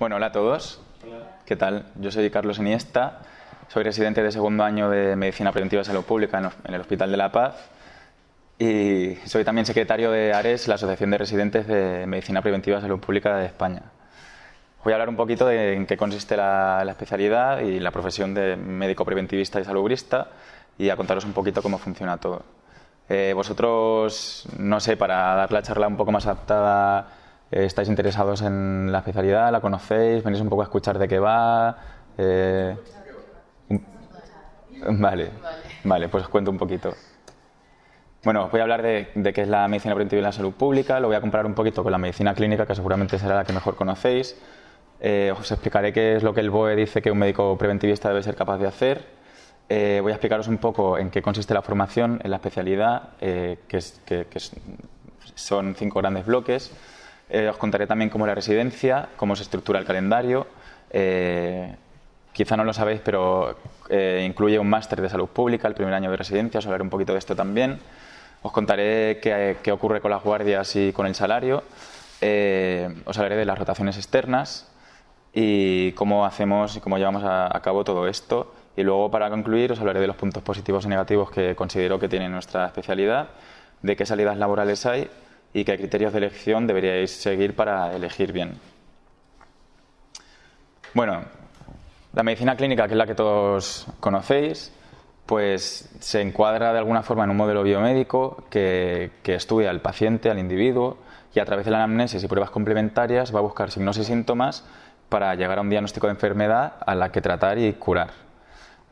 Bueno, hola a todos. ¿Qué tal? Yo soy Carlos Iniesta, soy residente de segundo año de Medicina Preventiva y Salud Pública en el Hospital de La Paz y soy también secretario de ARES, la Asociación de Residentes de Medicina Preventiva y Salud Pública de España. Voy a hablar un poquito de en qué consiste la, especialidad y la profesión de médico preventivista y salubrista y a contaros un poquito cómo funciona todo. Eh, vosotros, no sé, para dar la charla un poco más adaptada eh, estáis interesados en la especialidad, la conocéis, venís un poco a escuchar de qué va. Eh, vale, vale, pues os cuento un poquito. Bueno, os voy a hablar de, qué es la medicina preventiva y la salud pública, lo voy a comparar un poquito con la medicina clínica, que seguramente será la que mejor conocéis. Eh, os explicaré qué es lo que el BOE dice que un médico preventivista debe ser capaz de hacer, voy a explicaros un poco en qué consiste la formación en la especialidad, que, son cinco grandes bloques. Eh, os contaré también cómo es la residencia, cómo se estructura el calendario. Eh, quizá no lo sabéis, pero eh, incluye un máster de salud pública, el primer año de residencia, os hablaré un poquito de esto también. Os contaré qué, ocurre con las guardias y con el salario. os hablaré de las rotaciones externas y cómo hacemos y cómo llevamos a cabo todo esto. Y luego, para concluir, os hablaré de los puntos positivos y negativos que considero que tiene nuestra especialidad, de qué salidas laborales hay y qué criterios de elección deberíais seguir para elegir bien. Bueno, la medicina clínica, que es la que todos conocéis, pues se encuadra de alguna forma en un modelo biomédico que, estudia al paciente, al individuo, y a través de la anamnesis y pruebas complementarias va a buscar signos y síntomas para llegar a un diagnóstico de enfermedad a la que tratar y curar.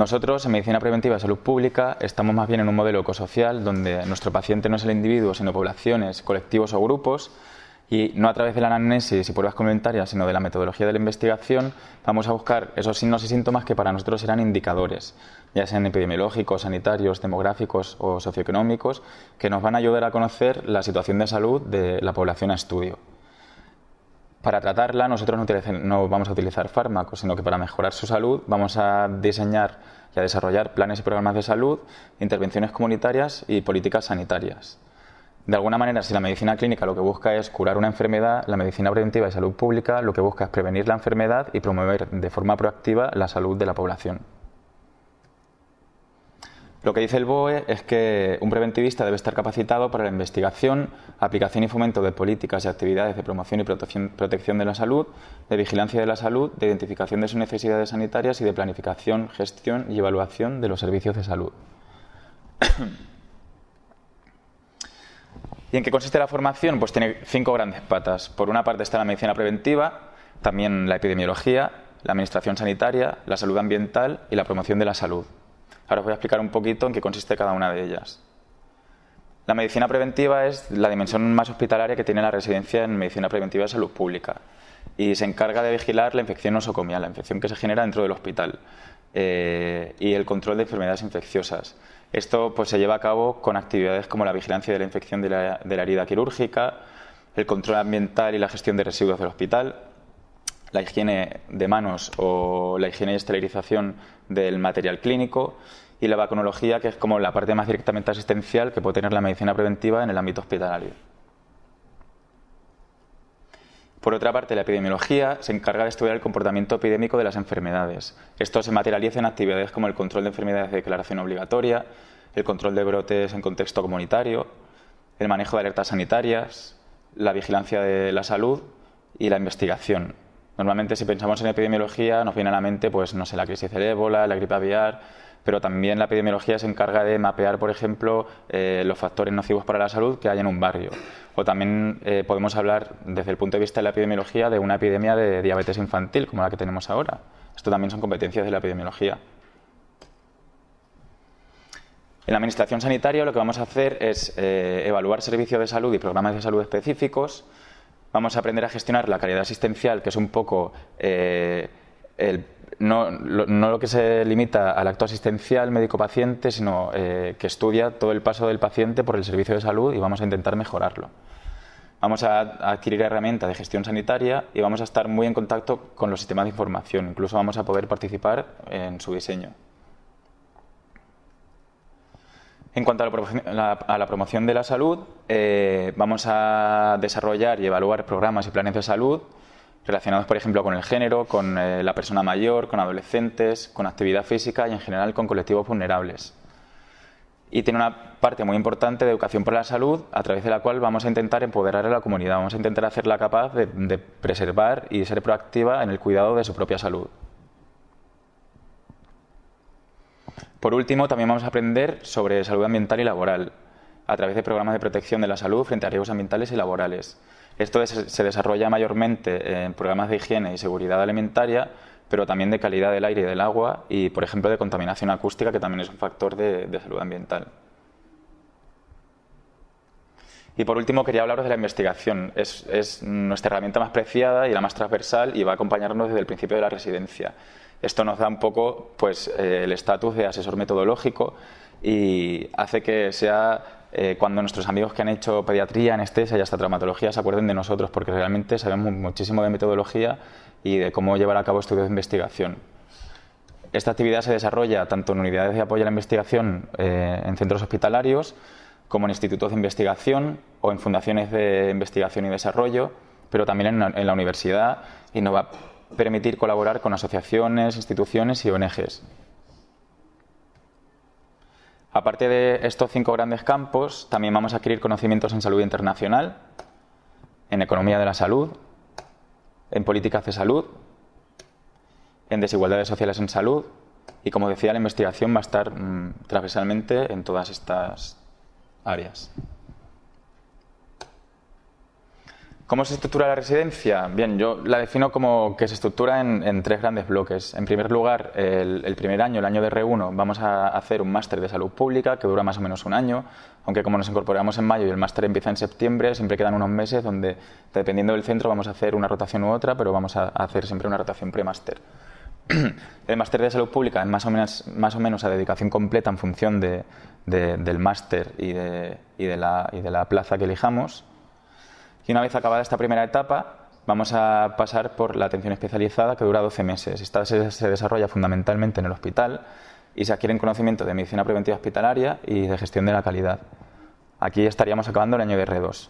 Nosotros, en Medicina Preventiva y Salud Pública, estamos más bien en un modelo ecosocial donde nuestro paciente no es el individuo, sino poblaciones, colectivos o grupos, y no a través de la anamnesis y pruebas comentarias, sino de la metodología de la investigación, vamos a buscar esos signos y síntomas que para nosotros serán indicadores, ya sean epidemiológicos, sanitarios, demográficos o socioeconómicos, que nos van a ayudar a conocer la situación de salud de la población a estudio para tratarla nosotros no, vamos a utilizar fármacos, sino que para mejorar su salud vamos a diseñar y a desarrollar planes y programas de salud, intervenciones comunitarias y políticas sanitarias. De alguna manera, si la medicina clínica lo que busca es curar una enfermedad, la medicina preventiva y salud pública lo que busca es prevenir la enfermedad y promover de forma proactiva la salud de la población. Lo que dice el BOE es que un preventivista debe estar capacitado para la investigación, aplicación y fomento de políticas y actividades de promoción y protección de la salud, de vigilancia de la salud, de identificación de sus necesidades sanitarias y de planificación, gestión y evaluación de los servicios de salud. ¿Y en qué consiste la formación? Pues tiene cinco grandes patas. Por una parte está la medicina preventiva, también la epidemiología, la administración sanitaria, la salud ambiental y la promoción de la salud. Ahora os voy a explicar un poquito en qué consiste cada una de ellas. La medicina preventiva es la dimensión más hospitalaria que tiene la residencia en medicina preventiva de salud pública y se encarga de vigilar la infección nosocomial, la infección que se genera dentro del hospital eh, y el control de enfermedades infecciosas. Esto pues, se lleva a cabo con actividades como la vigilancia de la infección de la herida quirúrgica, el control ambiental y la gestión de residuos del hospital, la higiene de manos o la higiene y esterilización del material clínico y la vacunología, que es como la parte más directamente asistencial que puede tener la medicina preventiva en el ámbito hospitalario. Por otra parte, la epidemiología se encarga de estudiar el comportamiento epidémico de las enfermedades. Esto se materializa en actividades como el control de enfermedades de declaración obligatoria, el control de brotes en contexto comunitario, el manejo de alertas sanitarias, la vigilancia de la salud y la investigación. Normalmente si pensamos en epidemiología nos viene a la mente, pues no sé, la crisis del ébola, la gripe aviar, pero también la epidemiología se encarga de mapear, por ejemplo, eh, los factores nocivos para la salud que hay en un barrio. O también eh, podemos hablar, desde el punto de vista de la epidemiología, de una epidemia de diabetes infantil, como la que tenemos ahora. Esto también son competencias de la epidemiología. En la Administración Sanitaria lo que vamos a hacer es eh, evaluar servicios de salud y programas de salud específicos, vamos a aprender a gestionar la calidad asistencial, que es un poco eh, no, lo, que se limita al acto asistencial médico-paciente, sino eh, que estudia todo el paso del paciente por el servicio de salud y vamos a intentar mejorarlo. Vamos a adquirir herramientas de gestión sanitaria y vamos a estar muy en contacto con los sistemas de información. Incluso vamos a poder participar en su diseño. En cuanto a la, promoción de la salud, eh, vamos a desarrollar y evaluar programas y planes de salud relacionados, por ejemplo, con el género, con eh, la persona mayor, con adolescentes, con actividad física y, en general, con colectivos vulnerables. Y tiene una parte muy importante de educación para la salud, a través de la cual vamos a intentar empoderar a la comunidad, vamos a intentar hacerla capaz de preservar y ser proactiva en el cuidado de su propia salud. Por último, también vamos a aprender sobre salud ambiental y laboral, a través de programas de protección de la salud frente a riesgos ambientales y laborales. Esto se desarrolla mayormente en programas de higiene y seguridad alimentaria, pero también de calidad del aire y del agua y, por ejemplo, de contaminación acústica, que también es un factor de, salud ambiental. Y por último, quería hablaros de la investigación. Es, es, nuestra herramienta más preciada y la más transversal y va a acompañarnos desde el principio de la residencia. Esto nos da un poco pues, eh, el estatus de asesor metodológico y hace que sea eh, cuando nuestros amigos que han hecho pediatría, anestesia y hasta traumatología se acuerden de nosotros, porque realmente sabemos muchísimo de metodología y de cómo llevar a cabo estudios de investigación. Esta actividad se desarrolla tanto en unidades de apoyo a la investigación eh, en centros hospitalarios, como en institutos de investigación o en fundaciones de investigación y desarrollo, pero también en, la universidad, innova, permitir colaborar con asociaciones, instituciones y ONGs. Aparte de estos cinco grandes campos, también vamos a adquirir conocimientos en salud internacional, en economía de la salud, en políticas de salud, en desigualdades sociales en salud y, como decía, la investigación va a estar mm, transversalmente en todas estas áreas. ¿Cómo se estructura la residencia? Bien, yo la defino como que se estructura en, tres grandes bloques. En primer lugar, el, primer año, el año de R1, vamos a hacer un máster de salud pública que dura más o menos un año, aunque como nos incorporamos en mayo y el máster empieza en septiembre, siempre quedan unos meses donde, dependiendo del centro, vamos a hacer una rotación u otra, pero vamos a hacer siempre una rotación pre-máster el máster de salud pública es más o menos, más o menos a dedicación completa en función del máster y de, la, y de, la, plaza que elijamos. Y una vez acabada esta primera etapa, vamos a pasar por la atención especializada que dura 12 meses. Esta se, desarrolla fundamentalmente en el hospital y se adquieren conocimientos de medicina preventiva hospitalaria y de gestión de la calidad. Aquí estaríamos acabando el año de R2,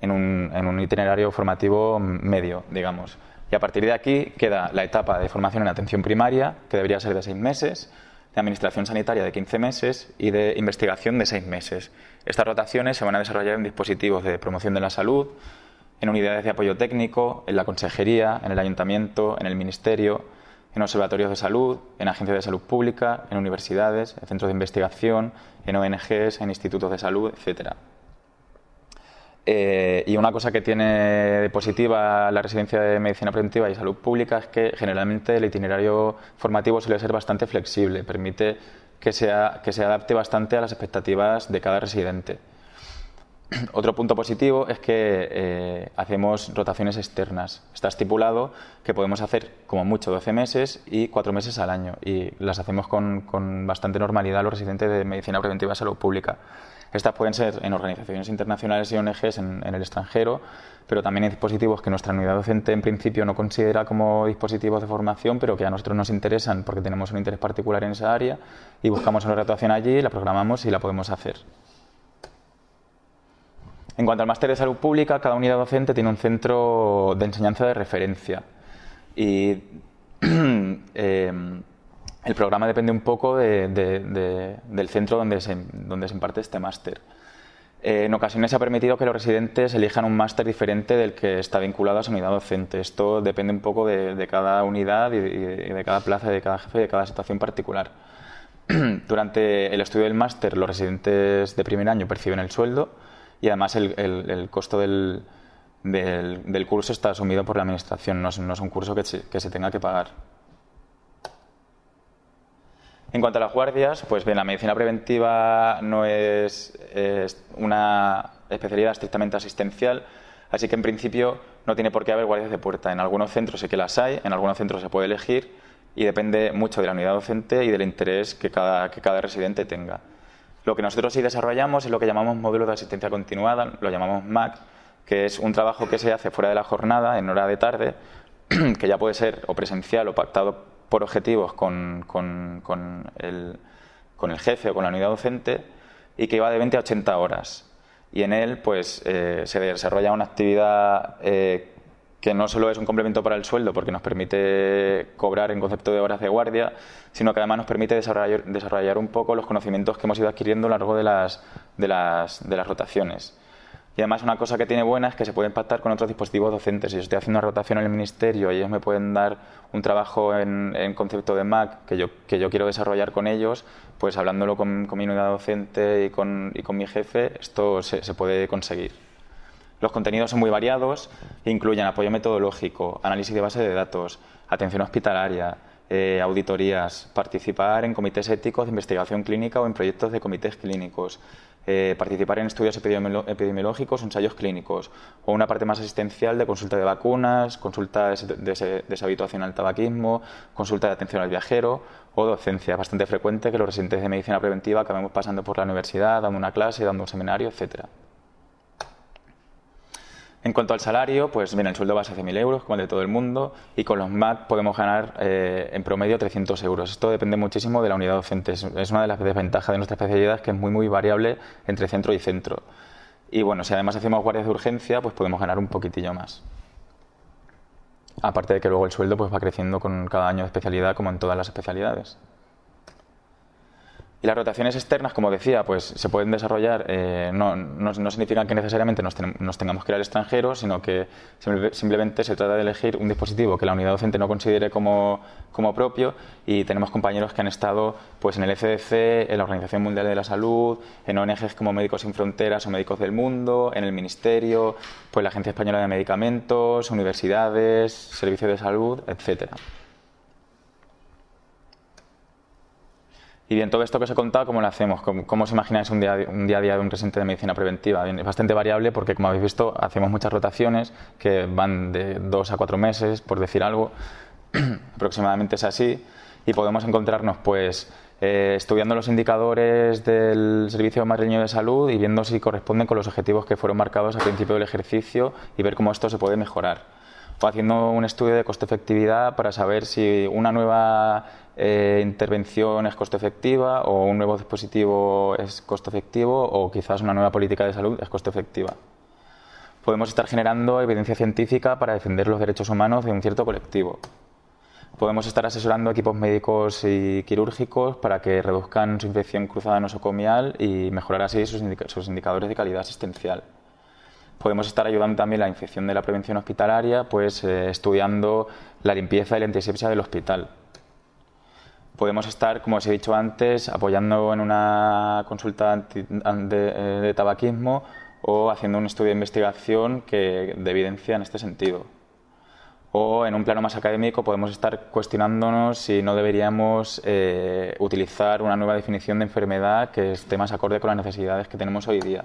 en un, en un itinerario formativo medio, digamos. Y a partir de aquí queda la etapa de formación en atención primaria, que debería ser de seis meses, de administración sanitaria de 15 meses y de investigación de 6 meses. Estas rotaciones se van a desarrollar en dispositivos de promoción de la salud, en unidades de apoyo técnico, en la consejería, en el ayuntamiento, en el ministerio, en observatorios de salud, en agencias de salud pública, en universidades, en centros de investigación, en ONGs, en institutos de salud, etcétera. Eh, y una cosa que tiene positiva la residencia de medicina preventiva y salud pública es que generalmente el itinerario formativo suele ser bastante flexible, permite que, sea, que se adapte bastante a las expectativas de cada residente. Otro punto positivo es que eh, hacemos rotaciones externas. Está estipulado que podemos hacer como mucho 12 meses y 4 meses al año y las hacemos con, con bastante normalidad los residentes de medicina preventiva y salud pública. Estas pueden ser en organizaciones internacionales y ONGs en, en, el extranjero, pero también hay dispositivos que nuestra unidad docente en principio no considera como dispositivos de formación, pero que a nosotros nos interesan porque tenemos un interés particular en esa área y buscamos una rotación allí, la programamos y la podemos hacer. En cuanto al máster de salud pública, cada unidad docente tiene un centro de enseñanza de referencia. Y eh, el programa depende un poco del centro donde se, donde se imparte este máster. Eh, en ocasiones se ha permitido que los residentes elijan un máster diferente del que está vinculado a su unidad docente. Esto depende un poco de, cada unidad y, de, cada plaza, de cada jefe, de cada situación particular. Durante el estudio del máster, los residentes de primer año perciben el sueldo y además el, costo del, curso está asumido por la administración, no es, un curso que, se tenga que pagar. En cuanto a las guardias, pues bien, la medicina preventiva no es, una especialidad estrictamente asistencial, así que en principio no tiene por qué haber guardias de puerta. En algunos centros sí que las hay, en algunos centros se puede elegir y depende mucho de la unidad docente y del interés que que cada residente tenga. Lo que nosotros sí desarrollamos es lo que llamamos módulo de asistencia continuada, lo llamamos MAC, que es un trabajo que se hace fuera de la jornada, en hora de tarde, que ya puede ser o presencial o pactado por objetivos con, con, el, jefe o con la unidad docente y que va de 20 a 80 horas. Y en él pues, eh, se desarrolla una actividad eh, que no solo es un complemento para el sueldo, porque nos permite cobrar en concepto de horas de guardia, sino que además nos permite desarrollar, un poco los conocimientos que hemos ido adquiriendo a lo largo de las, de las, de las rotaciones. Y además una cosa que tiene buena es que se puede impactar con otros dispositivos docentes. Si yo estoy haciendo una rotación en el ministerio y ellos me pueden dar un trabajo en, concepto de Mac que yo, que yo quiero desarrollar con ellos, pues hablándolo con, con mi unidad docente y con, y con mi jefe, esto se puede conseguir. Los contenidos son muy variados incluyen apoyo metodológico, análisis de base de datos, atención hospitalaria, eh, auditorías, participar en comités éticos de investigación clínica o en proyectos de comités clínicos, eh, participar en estudios epidemiológicos, ensayos clínicos, o una parte más asistencial de consulta de vacunas, consulta de, deshabituación al tabaquismo, consulta de atención al viajero o docencia. Es bastante frecuente que los residentes de medicina preventiva acabemos pasando por la universidad, dando una clase, dando un seminario, etcétera. En cuanto al salario, pues mira, el sueldo base hace 1.000 euros, como el de todo el mundo, y con los MAT podemos ganar eh, en promedio 300 euros. Esto depende muchísimo de la unidad docente. Es una de las desventajas de nuestra especialidad, que es muy, muy variable entre centro y centro. Y bueno, si además hacemos guardias de urgencia, pues podemos ganar un poquitillo más. Aparte de que luego el sueldo pues, va creciendo con cada año de especialidad, como en todas las especialidades. Y las rotaciones externas, como decía, pues se pueden desarrollar, eh, no, significan que necesariamente nos, tengamos que ir al extranjero, sino que simplemente se trata de elegir un dispositivo que la unidad docente no considere como, como, propio y tenemos compañeros que han estado pues, en el FDC, en la Organización Mundial de la Salud, en ONGs como Médicos Sin Fronteras o Médicos del Mundo, en el Ministerio, pues la Agencia Española de Medicamentos, universidades, servicios de salud, etcétera. Y bien, todo esto que os he contado, ¿cómo lo hacemos? ¿Cómo, os imagináis un día, a día de un residente de medicina preventiva? Bien, es bastante variable porque, como habéis visto, hacemos muchas rotaciones que van de dos a cuatro meses, por decir algo, aproximadamente es así, y podemos encontrarnos, pues, eh, estudiando los indicadores del Servicio Madrileño de Salud y viendo si corresponden con los objetivos que fueron marcados al principio del ejercicio y ver cómo esto se puede mejorar o haciendo un estudio de coste-efectividad para saber si una nueva eh, intervención es costo efectiva o un nuevo dispositivo es costo efectivo o quizás una nueva política de salud es costo efectiva. Podemos estar generando evidencia científica para defender los derechos humanos de un cierto colectivo. Podemos estar asesorando equipos médicos y quirúrgicos para que reduzcan su infección cruzada nosocomial y mejorar así sus, indicadores de calidad asistencial podemos estar ayudando también a la infección de la prevención hospitalaria, pues eh, estudiando la limpieza y la antisepsia del hospital podemos estar, como os he dicho antes, apoyando en una consulta eh, de, tabaquismo o haciendo un estudio de investigación que, evidencia en este sentido. O en un plano más académico podemos estar cuestionándonos si no deberíamos eh, utilizar una nueva definición de enfermedad que esté más acorde con las necesidades que tenemos hoy día.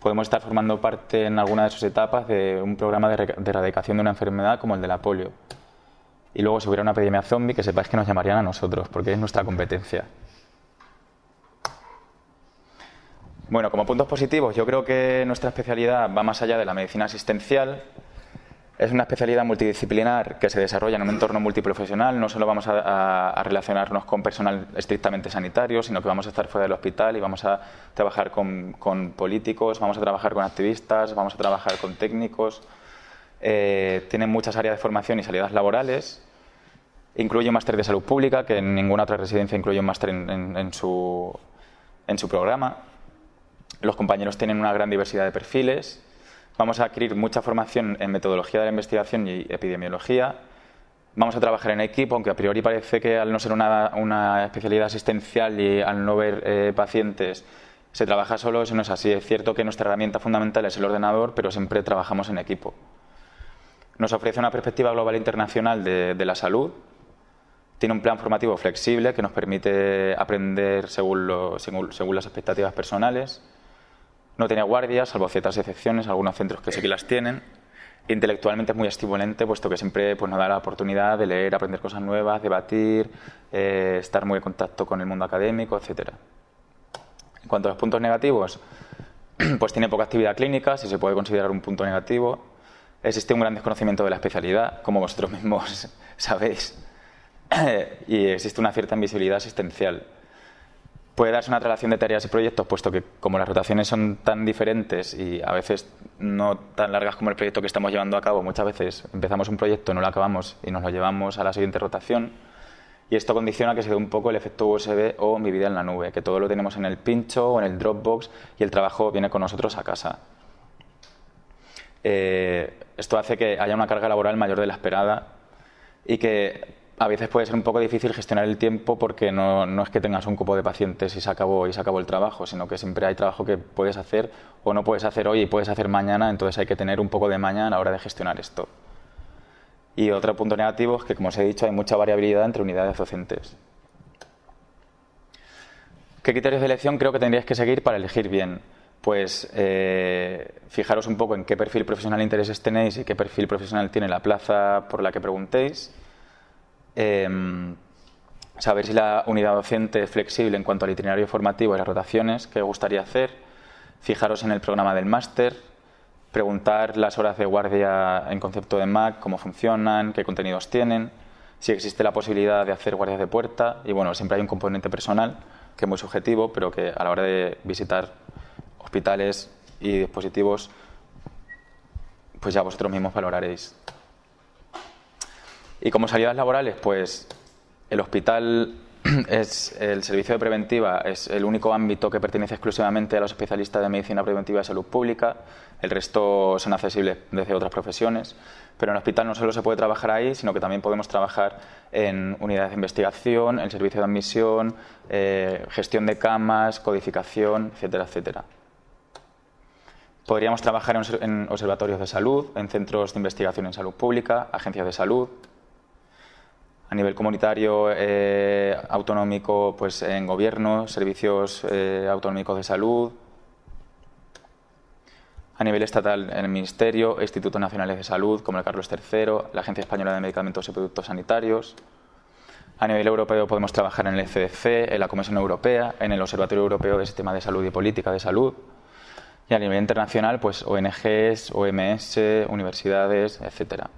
Podemos estar formando parte en alguna de sus etapas de un programa de, de erradicación de una enfermedad como el de la polio y luego si hubiera una epidemia zombie, que sepáis que nos llamarían a nosotros, porque es nuestra competencia. Bueno, como puntos positivos, yo creo que nuestra especialidad va más allá de la medicina asistencial. Es una especialidad multidisciplinar que se desarrolla en un entorno multiprofesional. No solo vamos a, relacionarnos con personal estrictamente sanitario, sino que vamos a estar fuera del hospital y vamos a trabajar con políticos, vamos a trabajar con activistas, vamos a trabajar con técnicos, eh, tienen muchas áreas de formación y salidas laborales, incluye un máster de salud pública, que en ninguna otra residencia incluye un máster en, su, programa. Los compañeros tienen una gran diversidad de perfiles. Vamos a adquirir mucha formación en metodología de la investigación y epidemiología. Vamos a trabajar en equipo, aunque a priori parece que al no ser una, especialidad asistencial y al no ver eh, pacientes se trabaja solo, eso no es así. Es cierto que nuestra herramienta fundamental es el ordenador, pero siempre trabajamos en equipo. Nos ofrece una perspectiva global internacional de, la salud. Tiene un plan formativo flexible que nos permite aprender según, las expectativas personales. No tiene guardias, salvo ciertas excepciones, algunos centros que sí que las tienen. Intelectualmente es muy estimulante, puesto que siempre pues, nos da la oportunidad de leer, aprender cosas nuevas, debatir, eh, estar muy en contacto con el mundo académico, etc. En cuanto a los puntos negativos, pues tiene poca actividad clínica, si se puede considerar un punto negativo existe un gran desconocimiento de la especialidad, como vosotros mismos sabéis, y existe una cierta invisibilidad asistencial. Puede darse una relación de tareas y proyectos, puesto que como las rotaciones son tan diferentes y a veces no tan largas como el proyecto que estamos llevando a cabo, muchas veces empezamos un proyecto, no lo acabamos y nos lo llevamos a la siguiente rotación. Y esto condiciona que se dé un poco el efecto USB o mi vida en la nube, que todo lo tenemos en el pincho o en el Dropbox y el trabajo viene con nosotros a casa. Eh, esto hace que haya una carga laboral mayor de la esperada y que a veces puede ser un poco difícil gestionar el tiempo porque no, es que tengas un cupo de pacientes y se, acabó, y se acabó el trabajo, sino que siempre hay trabajo que puedes hacer o no puedes hacer hoy y puedes hacer mañana, entonces hay que tener un poco de mañana a la hora de gestionar esto. Y otro punto negativo es que, como os he dicho, hay mucha variabilidad entre unidades docentes. ¿Qué criterios de elección creo que tendrías que seguir para elegir bien? pues eh, fijaros un poco en qué perfil profesional intereses tenéis y qué perfil profesional tiene la plaza por la que preguntéis. Em, saber si la unidad docente es flexible en cuanto al itinerario formativo y las rotaciones que gustaría hacer, fijaros en el programa del máster, preguntar las horas de guardia en concepto de MAC, cómo funcionan, qué contenidos tienen, si existe la posibilidad de hacer guardias de puerta y bueno, siempre hay un componente personal que es muy subjetivo, pero que a la hora de visitar hospitales y dispositivos, pues ya vosotros mismos valoraréis. Y como salidas laborales, pues el hospital es el servicio de preventiva, es el único ámbito que pertenece exclusivamente a los especialistas de medicina preventiva y salud pública, el resto son accesibles desde otras profesiones, pero en el hospital no solo se puede trabajar ahí, sino que también podemos trabajar en unidades de investigación, en servicio de admisión, eh, gestión de camas, codificación, etcétera, etcétera. Podríamos trabajar en observatorios de salud, en centros de investigación en salud pública, agencias de salud. A nivel comunitario, eh, autonómico, pues en gobierno, servicios eh, autonómicos de salud. A nivel estatal, en el Ministerio, Institutos Nacionales de Salud, como el Carlos III, la Agencia Española de Medicamentos y Productos Sanitarios. A nivel europeo podemos trabajar en el CDC, en la Comisión Europea, en el Observatorio Europeo de Sistema de Salud y Política de Salud, y a nivel internacional, pues ONGs, OMS, universidades, etcétera.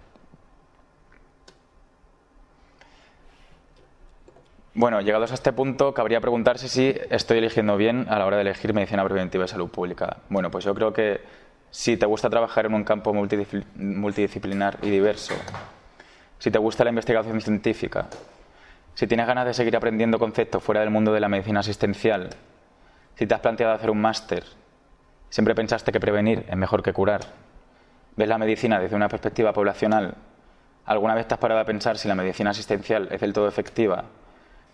Bueno, llegados a este punto, cabría preguntarse si estoy eligiendo bien a la hora de elegir medicina preventiva y salud pública. Bueno, pues yo creo que si te gusta trabajar en un campo multidisciplinar y diverso, si te gusta la investigación científica, si tienes ganas de seguir aprendiendo conceptos fuera del mundo de la medicina asistencial, si te has planteado hacer un máster, Siempre pensaste que prevenir es mejor que curar. ¿Ves la medicina desde una perspectiva poblacional? ¿Alguna vez te has parado a pensar si la medicina asistencial es del todo efectiva?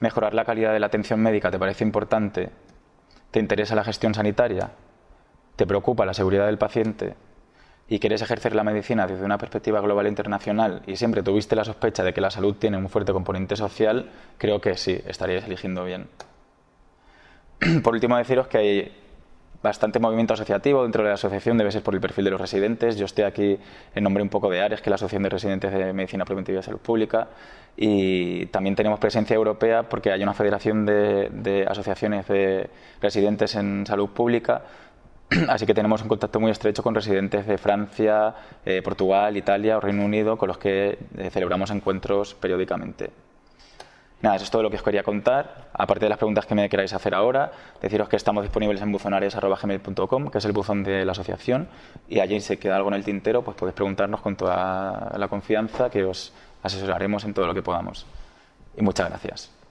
¿Mejorar la calidad de la atención médica te parece importante? ¿Te interesa la gestión sanitaria? ¿Te preocupa la seguridad del paciente? ¿Y quieres ejercer la medicina desde una perspectiva global e internacional y siempre tuviste la sospecha de que la salud tiene un fuerte componente social? Creo que sí, estarías eligiendo bien. Por último, deciros que hay bastante movimiento asociativo dentro de la asociación, debe ser por el perfil de los residentes. Yo estoy aquí en nombre un poco de Ares, que es la Asociación de Residentes de Medicina Preventiva y Salud Pública. Y también tenemos presencia europea porque hay una federación de, asociaciones de residentes en salud pública Así que tenemos un contacto muy estrecho con residentes de Francia, eh, Portugal, Italia o Reino Unido, con los que eh, celebramos encuentros periódicamente. Nada, eso es todo lo que os quería contar. Aparte de las preguntas que me queráis hacer ahora, deciros que estamos disponibles en buzonares.gmail.com, que es el buzón de la asociación, y allí se queda algo en el tintero, pues podéis preguntarnos con toda la confianza que os asesoraremos en todo lo que podamos. Y muchas gracias.